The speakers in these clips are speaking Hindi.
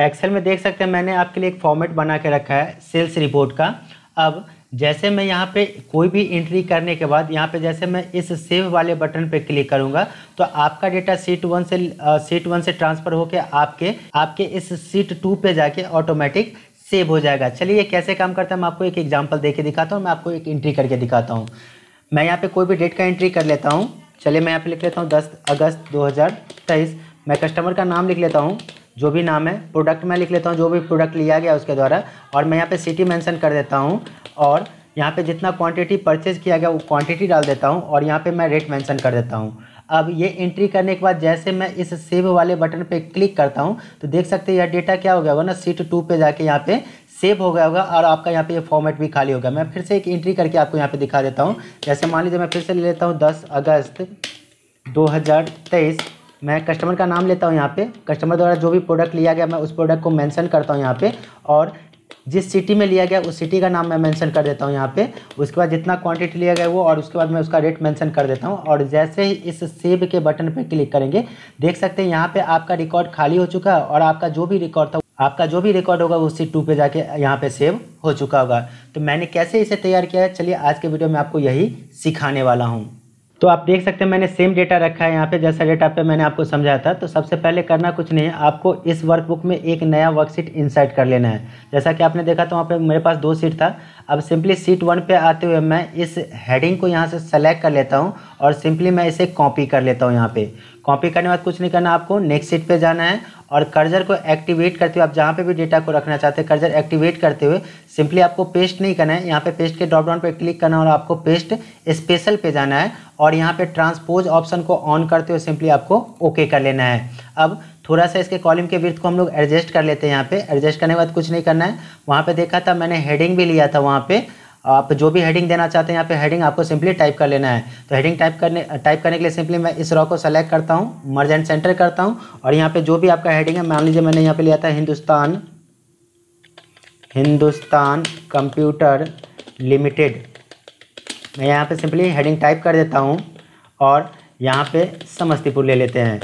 एक्सेल में देख सकते हैं मैंने आपके लिए एक फॉर्मेट बना के रखा है सेल्स रिपोर्ट का अब जैसे मैं यहाँ पे कोई भी एंट्री करने के बाद यहाँ पे जैसे मैं इस सेव वाले बटन पे क्लिक करूँगा तो आपका डेटा सीट वन से सीट वन से ट्रांसफ़र होकर आपके आपके इस सीट टू पे जाके ऑटोमेटिक सेव हो जाएगा चलिए ये कैसे काम करता है मैं आपको एक एग्जाम्पल दे के दिखाता हूँ मैं आपको एक एंट्री करके दिखाता हूँ मैं यहाँ पर कोई भी डेट का एंट्री कर लेता हूँ चलिए मैं यहाँ पर लिख लेता हूँ दस अगस्त दो मैं कस्टमर का नाम लिख लेता हूँ जो भी नाम है प्रोडक्ट मैं लिख लेता हूँ जो भी प्रोडक्ट लिया गया उसके द्वारा और मैं यहाँ पे सिटी मेंशन कर देता हूँ और यहाँ पे जितना क्वांटिटी परचेज किया गया वो क्वांटिटी डाल देता हूँ और यहाँ पे मैं रेट मेंशन कर देता हूँ अब ये एंट्री करने के बाद जैसे मैं इस सेव वाले बटन पर क्लिक करता हूँ तो देख सकते यह डेटा क्या हो गया होगा ना सीट टू पर जाके यहाँ पर सेव हो गया होगा और आपका यहाँ पे ये फॉर्मेट भी खाली होगा मैं फिर से एक एंट्री करके आपको यहाँ पे दिखा देता हूँ जैसे मान लीजिए मैं फिर से ले लेता हूँ दस अगस्त दो मैं कस्टमर का नाम लेता हूँ यहाँ पे कस्टमर द्वारा जो भी प्रोडक्ट लिया गया मैं उस प्रोडक्ट को मेंशन करता हूँ यहाँ पे और जिस सिटी में लिया गया उस सिटी का नाम मैं मेंशन कर देता हूँ यहाँ पे उसके बाद जितना क्वांटिटी लिया गया वो और उसके बाद मैं उसका रेट मेंशन कर देता हूँ और जैसे ही इस सेव के बटन पर क्लिक करेंगे देख सकते हैं यहाँ पर आपका रिकॉर्ड खाली हो चुका है और आपका जो भी रिकॉर्ड था आपका जो भी रिकॉर्ड होगा वो उसी टू पर जाके यहाँ पर सेव हो चुका होगा तो मैंने कैसे इसे तैयार किया है चलिए आज के वीडियो में आपको यही सिखाने वाला हूँ तो आप देख सकते हैं मैंने सेम डेटा रखा है यहाँ पे जैसा डेटा पे मैंने आपको समझाया था तो सबसे पहले करना कुछ नहीं है आपको इस वर्कबुक में एक नया वर्कशीट इंसर्ट कर लेना है जैसा कि आपने देखा तो वहाँ पे मेरे पास दो सीट था अब सिंपली सीट वन पे आते हुए मैं इस हेडिंग को यहाँ से सेलेक्ट कर लेता हूँ और सिंपली मैं इसे कॉपी कर लेता हूँ यहाँ पर कॉपी करने के बाद कुछ नहीं करना आपको नेक्स्ट सीट पे जाना है और कर्जर को एक्टिवेट करते हुए आप जहाँ पे भी डेटा को रखना चाहते हैं कर्जर एक्टिवेट करते हुए सिंपली आपको पेस्ट नहीं करना है यहाँ पे पेस्ट के ड्रॉप डाउन पर क्लिक करना और आपको पेस्ट स्पेशल पे जाना है और यहाँ पे ट्रांसपोज ऑप्शन को ऑन करते हुए सिंपली आपको ओके कर लेना है अब थोड़ा सा इसके कॉलम के विर्थ को हम लोग एडजस्ट कर लेते हैं यहाँ पे एडजस्ट करने के बाद कुछ नहीं करना है वहाँ पे देखा था मैंने हेडिंग भी लिया था वहाँ पे आप जो भी हेडिंग देना चाहते हैं यहाँ पे हेडिंग आपको सिंपली टाइप कर लेना है तो हेडिंग टाइप करने टाइप करने के लिए सिंपली मैं इस रॉ को सेलेक्ट करता हूँ मर्ज एंड सेंटर करता हूँ और यहाँ पे जो भी आपका हेडिंग है मान लीजिए मैंने यहाँ पे लिया था हिंदुस्तान हिंदुस्तान कंप्यूटर लिमिटेड मैं यहाँ पर सिंपली हेडिंग टाइप कर देता हूँ और यहाँ पर समस्तीपुर ले लेते हैं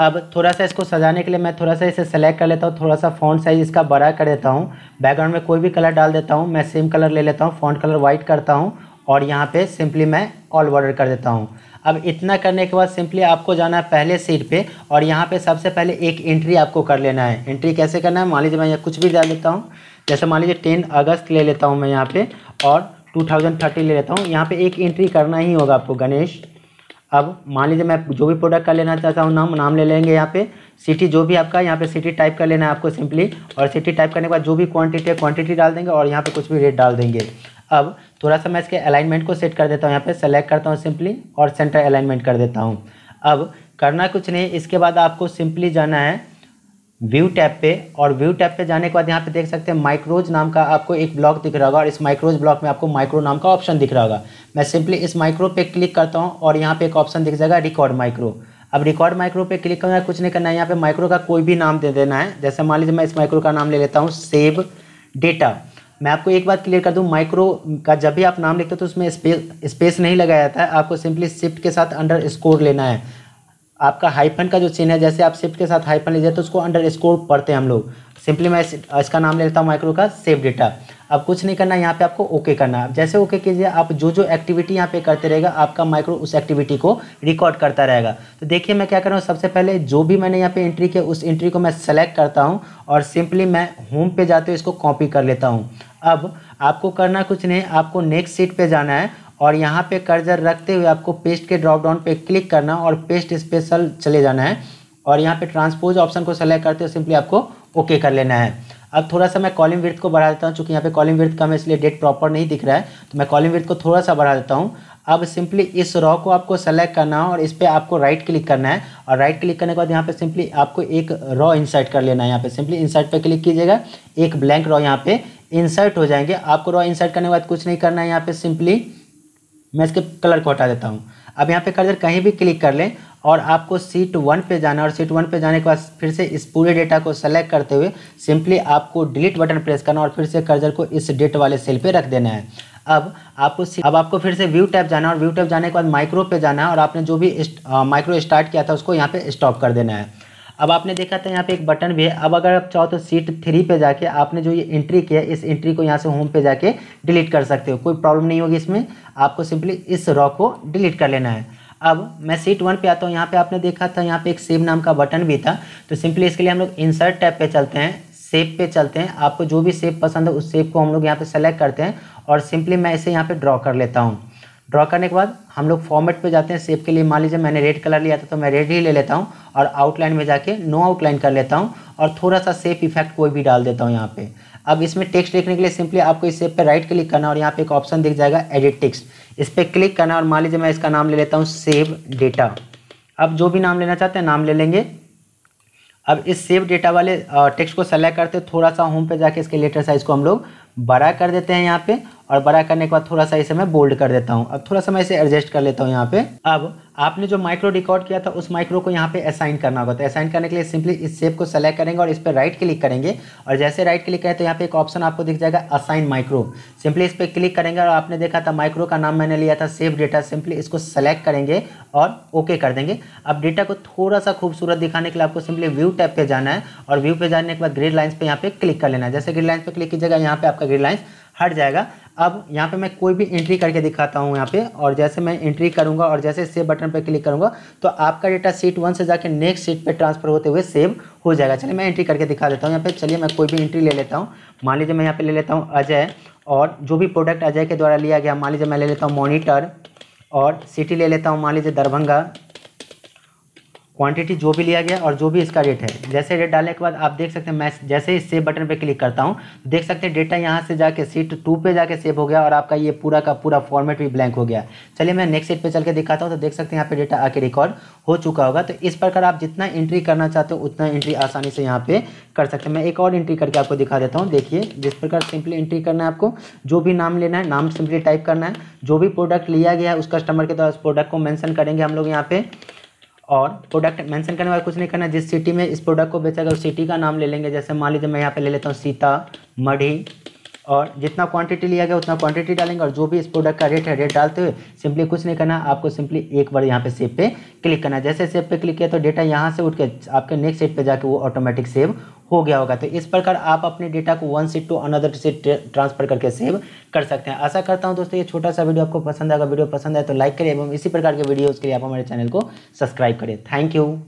अब थोड़ा सा इसको सजाने के लिए मैं थोड़ा सा इसे सेलेक्ट कर लेता हूँ थोड़ा सा फ़ॉन्ट साइज़ इसका बड़ा कर देता हूँ बैकग्राउंड में कोई भी कलर डाल देता हूँ मैं सेम कलर ले लेता हूँ फ़ॉन्ट कलर वाइट करता हूँ और यहाँ पे सिंपली मैं ऑल बॉर्डर कर देता हूँ अब इतना करने के बाद सिंपली आपको जाना है पहले सीट पर और यहाँ पर सबसे पहले एक एंट्री आपको कर लेना है एंट्री कैसे करना है मान लीजिए मैं यहाँ कुछ भी डाल देता हूँ जैसे मान लीजिए टेन अगस्त ले लेता हूँ मैं यहाँ पर और टू ले लेता हूँ यहाँ पर एक एंट्री करना ही होगा आपको गणेश अब मान लीजिए मैं जो भी प्रोडक्ट का लेना चाहता हूँ नाम नाम ले लेंगे यहाँ पे सिटी जो भी आपका यहाँ पे सिटी टाइप कर लेना है आपको सिंपली और सिटी टाइप करने के बाद जो भी क्वांटिटी है क्वांटिटी डाल देंगे और यहाँ पे कुछ भी रेट डाल देंगे अब थोड़ा सा मैं इसके अलाइनमेंट को सेट कर देता हूँ यहाँ पर सेलेक्ट करता हूँ सिंपली और सेंटर अलाइनमेंट कर देता हूँ अब करना कुछ नहीं इसके बाद आपको सिंपली जाना है व्यू टैब पे और व्यू टैब पे जाने के बाद यहाँ पे देख सकते हैं माइक्रोज नाम का आपको एक ब्लॉक दिख रहा होगा और इस माइक्रोज ब्लॉक में आपको माइक्रो नाम का ऑप्शन दिख रहा होगा मैं सिंपली इस माइक्रो पे क्लिक करता हूँ और यहाँ पे एक ऑप्शन दिख जाएगा रिकॉर्ड माइक्रो अब रिकॉर्ड माइक्रो पे क्लिक करना है कुछ नहीं करना है यहाँ पे माइक्रो का कोई भी नाम दे देना है जैसे मान लीजिए मैं इस माइक्रो का नाम ले लेता हूँ सेव डेटा मैं आपको एक बात क्लियर कर दूँ माइक्रो का जब भी आप नाम लिखते हो तो उसमें स्पेस स्पेस नहीं लगाया जाता है आपको सिंपली शिफ्ट के साथ अंडर स्कोर लेना है आपका हाइफन का जो चिन्ह है जैसे आप शिफ्ट के साथ हाइफन लीजिए तो उसको अंडर स्कोर पढ़ते हैं हम लोग सिंपली मैं इसका नाम ले लेता हूँ माइक्रो का सेव डेटा अब कुछ नहीं करना यहाँ पे आपको ओके करना है जैसे ओके कीजिए आप जो जो एक्टिविटी यहाँ पे करते रहेगा आपका माइक्रो उस एक्टिविटी को रिकॉर्ड करता रहेगा तो देखिए मैं क्या कर रहा हूँ सबसे पहले जो भी मैंने यहाँ पे एंट्री किया उस एंट्री को मैं सेलेक्ट करता हूँ और सिंपली मैं होम पे जाते हुए इसको कॉपी कर लेता हूँ अब आपको करना कुछ नहीं आपको नेक्स्ट सीट पर जाना है और यहाँ पे कर्जर रखते हुए आपको पेस्ट के ड्रॉप डाउन पे क्लिक करना और पेस्ट स्पेशल चले जाना है और यहाँ पे ट्रांसपोज ऑप्शन को सेलेक्ट करते हुए सिंपली आपको ओके कर लेना है अब थोड़ा सा मैं कॉलिंग विर्थ को बढ़ा देता हूँ चूँकि यहाँ पे कॉलिंग विर्थ कम है इसलिए डेट प्रॉपर नहीं दिख रहा है तो मैं कॉलिंग विर्थ को थोड़ा सा बढ़ा देता हूँ अब सिंपली इस रॉ को आपको सेलेक्ट करना है और इस पर आपको राइट क्लिक करना है और राइट क्लिक करने के बाद यहाँ पे सिंपली आपको एक रॉ इंसर्ट कर लेना है यहाँ पे सिंपली इंसर्ट पे क्लिक कीजिएगा एक ब्लैंक रॉ यहाँ पे इंसर्ट हो जाएंगे आपको रॉ इंसर्ट करने के बाद कुछ नहीं करना है यहाँ पे सिंपली मैं इसके कलर को हटा देता हूँ अब यहाँ पे कर्जर कहीं भी क्लिक कर लें और आपको सीट वन पे जाना और सीट वन पे जाने के बाद फिर से इस पूरे डेटा को सेलेक्ट करते हुए सिंपली आपको डिलीट बटन प्रेस करना और फिर से कर्जर को इस डेट वाले सेल पे रख देना है अब आपको अब आपको फिर से व्यू टैप जाना और व्यू टैप जाने के बाद माइक्रो पे जाना है और आपने जो भी माइक्रो स्टार्ट किया था उसको यहाँ पे स्टॉप कर देना है अब आपने देखा था यहाँ पे एक बटन भी है अब अगर आप चाहो तो सीट थ्री पे जाके आपने जो ये एंट्री किया इस एंट्री को यहाँ से होम पे जाके डिलीट कर सकते हो कोई प्रॉब्लम नहीं होगी इसमें आपको सिंपली इस रॉ को डिलीट कर लेना है अब मैं सीट वन पे आता हूँ यहाँ पे आपने देखा था यहाँ पे एक सेव नाम का बटन भी था तो सिंपली इसके लिए हम लोग इंसर्ट टैप पे चलते हैं सेप पे चलते हैं आपको जो भी सेप पसंद है उस सेप को हम लोग यहाँ पे सेलेक्ट करते हैं और सिंपली मैं इसे यहाँ पे ड्रॉ कर लेता हूँ ड्रॉ करने के बाद हम लोग फॉर्मेट पे जाते हैं सेप के लिए मान लीजिए मैंने रेड कलर लिया था तो मैं रेड ही ले लेता हूँ और आउटलाइन में जाके नो आउटलाइन कर लेता हूँ और थोड़ा सा सेप इफेक्ट कोई भी डाल देता हूँ यहाँ पे अब इसमें टेक्स्ट लिखने के लिए सिंपली आपको इस सेप पर राइट क्लिक करना और यहाँ पे एक ऑप्शन दिख जाएगा एडिट टेक्स इस पर क्लिक करना और मान लीजिए मैं इसका नाम ले लेता हूँ सेव डेटा अब जो भी नाम लेना चाहते हैं नाम ले लेंगे अब इस सेव डेटा वाले टेक्स्ट को सेलेक्ट करते थोड़ा सा होम पे जाके इसके लेटर साइज़ को हम लोग बड़ा कर देते हैं यहाँ पे और बड़ा करने के बाद थोड़ा सा इसे मैं बोल्ड कर देता हूँ अब थोड़ा सा मैं इसे एडजस्ट कर लेता हूँ यहाँ पे अब आपने जो माइक्रो रिकॉर्ड किया था उस माइक्रो को यहाँ पे असाइन करना होगा तो असाइन करने के लिए सिंपली इस सेप को सेलेक्ट करेंगे और इस पर राइट क्लिक करेंगे और जैसे राइट क्लिक करें तो यहाँ पे एक ऑप्शन आपको दिख जाएगा असाइन माइक्रो सिंपली इस पर क्लिक करेंगे और आपने देखा था माइक्रो का नाम मैंने लिया था सेफ डेटा सिंपली इसको सेलेक्ट करेंगे और ओके कर देंगे अब डेटा को थोड़ा सा खूबसूरत दिखाने के लिए आपको सिंपली व्यू टैप पे जाना है और व्यू पे जाने के बाद ग्रिड लाइन्स पर यहाँ पे क्लिक कर लेना है जैसे ग्रिड लाइन्स पर क्लिक कीजिएगा यहाँ पर आपका ग्रिड लाइन्स हट जाएगा अब यहाँ पे मैं कोई भी एंट्री करके दिखाता हूँ यहाँ पे और जैसे मैं एंट्री करूँगा और जैसे सेव बटन पे क्लिक करूँगा तो आपका डेटा सीट वन से जाके नेक्स्ट सीट पे ट्रांसफर होते हुए सेव हो जाएगा चलिए मैं एंट्री करके दिखा देता हूँ यहाँ पे चलिए मैं कोई भी एंट्री ले लेता हूँ मान लीजिए मैं यहाँ पे ले लेता हूँ अजय और जो भी प्रोडक्ट अजय के द्वारा लिया गया मान लीजिए मैं ले लेता हूँ मोनीटर और सिटी ले लेता हूँ मान लीजिए दरभंगा क्वांटिटी जो भी लिया गया और जो भी इसका रेट है जैसे रेट डालने के बाद आप देख सकते हैं मैं जैसे ही सेव बटन पर क्लिक करता हूँ देख सकते हैं डेटा यहाँ से जाके सीट टू पे जाके सेव हो गया और आपका ये पूरा का पूरा फॉर्मेट भी ब्लैंक हो गया चलिए मैं नेक्स्ट सीट पर चल के दिखाता हूँ तो देख सकते हैं यहाँ पे डेटा आके रिकॉर्ड हो चुका होगा तो इस प्रकार आप जितना एंट्री करना चाहते हो उतना एंट्री आसानी से यहाँ पे कर सकते हैं मैं एक और एंट्री करके आपको दिखा देता हूँ देखिए जिस प्रकार सिंपली एंट्री करना है आपको जो भी नाम लेना है नाम सिंपली टाइप करना है जो भी प्रोडक्ट लिया गया है उस कस्टमर के द्वारा उस प्रोडक्ट को मैंसन करेंगे हम लोग यहाँ पे और प्रोडक्ट मेंशन करने वाला कुछ नहीं करना जिस सिटी में इस प्रोडक्ट को बेचा गया उस सिटी का नाम ले लेंगे जैसे मान लीजिए मैं यहाँ पे ले लेता हूँ सीता मढ़ी और जितना क्वांटिटी लिया गया उतना क्वांटिटी डालेंगे और जो भी इस प्रोडक्ट का रेट है रेट डालते हुए सिंपली कुछ नहीं करना आपको सिंपली एक बार यहाँ पे सेव पे क्लिक करना है जैसे सेव पे क्लिक किया तो डेटा यहाँ से उठ के आपके नेक्स्ट सेट पे जाके वो ऑटोमेटिक सेव हो गया होगा तो इस प्रकार आप अपने डेटा को one sheet to another sheet transfer करके सेव कर सकते हैं आशा करता हूँ दोस्तों ये छोटा सा वीडियो आपको पसंद आएगा वीडियो पसंद आए तो लाइक करें एवं इसी प्रकार के वीडियोज़ के लिए आप हमारे चैनल को सब्सक्राइब करें थैंक यू